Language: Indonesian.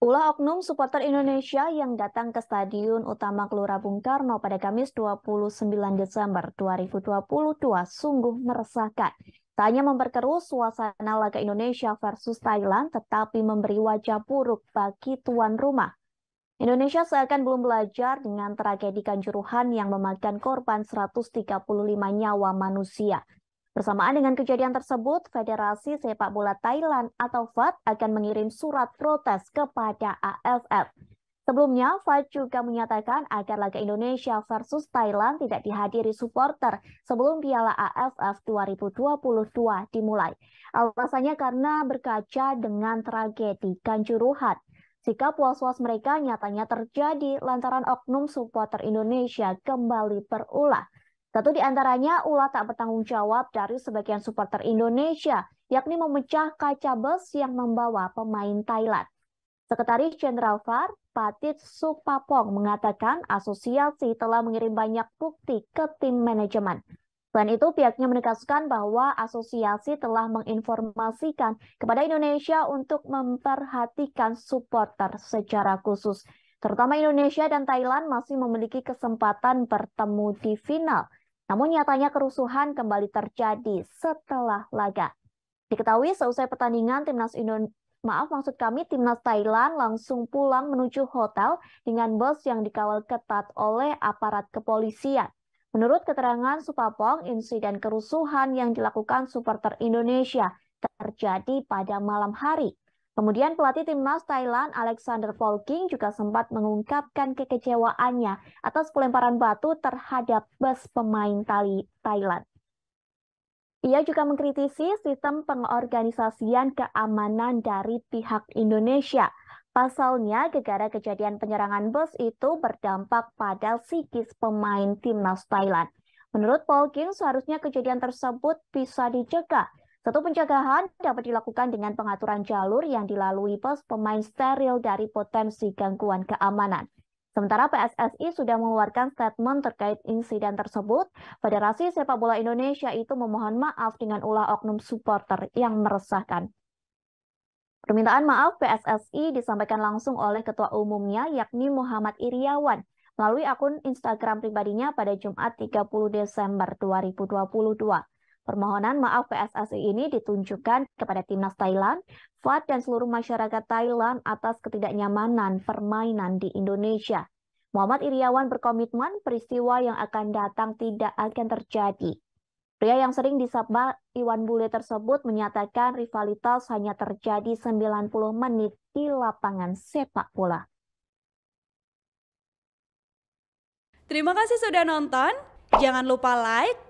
Ulah oknum supporter Indonesia yang datang ke Stadion Utama Gelora Bung Karno pada Kamis 29 Desember 2022 sungguh meresahkan. Tanya memperkeruh suasana laga Indonesia versus Thailand, tetapi memberi wajah buruk bagi tuan rumah. Indonesia seakan belum belajar dengan tragedi Kanjuruhan yang memakan korban 135 nyawa manusia. Bersamaan dengan kejadian tersebut, Federasi Sepak Bola Thailand atau FAT akan mengirim surat protes kepada AFF. Sebelumnya, FAT juga menyatakan agar laga Indonesia versus Thailand tidak dihadiri supporter sebelum Piala AFF 2022 dimulai. Alasannya karena berkaca dengan tragedi Kanjuruhan. Sikap was-was mereka nyatanya terjadi lantaran oknum supporter Indonesia kembali berulah. Satu di antaranya ulah tak bertanggung jawab dari sebagian supporter Indonesia, yakni memecah kaca bus yang membawa pemain Thailand. Sekretaris Jenderal VAR, Patit Supapong mengatakan asosiasi telah mengirim banyak bukti ke tim manajemen. Selain itu, pihaknya menegaskan bahwa asosiasi telah menginformasikan kepada Indonesia untuk memperhatikan supporter secara khusus. Terutama Indonesia dan Thailand masih memiliki kesempatan bertemu di final. Namun nyatanya kerusuhan kembali terjadi setelah laga. Diketahui seusai pertandingan timnas Indonesia Maaf maksud kami timnas Thailand langsung pulang menuju hotel dengan bus yang dikawal ketat oleh aparat kepolisian. Menurut keterangan Supapong, insiden kerusuhan yang dilakukan supporter Indonesia terjadi pada malam hari. Kemudian pelatih timnas Thailand Alexander King juga sempat mengungkapkan kekecewaannya atas pelemparan batu terhadap bus pemain tali Thailand. Ia juga mengkritisi sistem pengorganisasian keamanan dari pihak Indonesia. Pasalnya, gegara kejadian penyerangan bus itu berdampak pada psikis pemain timnas Thailand. Menurut Paul King, seharusnya kejadian tersebut bisa dicegah satu pencegahan dapat dilakukan dengan pengaturan jalur yang dilalui pos pemain steril dari potensi gangguan keamanan. Sementara PSSI sudah mengeluarkan statement terkait insiden tersebut, Federasi Sepak Bola Indonesia itu memohon maaf dengan ulah oknum supporter yang meresahkan. Permintaan maaf PSSI disampaikan langsung oleh ketua umumnya yakni Muhammad Iriawan melalui akun Instagram pribadinya pada Jumat 30 Desember 2022. Permohonan maaf PSSI ini ditunjukkan kepada timnas Thailand, FAT dan seluruh masyarakat Thailand atas ketidaknyamanan permainan di Indonesia. Muhammad Iriawan berkomitmen peristiwa yang akan datang tidak akan terjadi. Pria yang sering disapa Iwan Bule tersebut menyatakan rivalitas hanya terjadi 90 menit di lapangan sepak bola. Terima kasih sudah nonton. Jangan lupa like,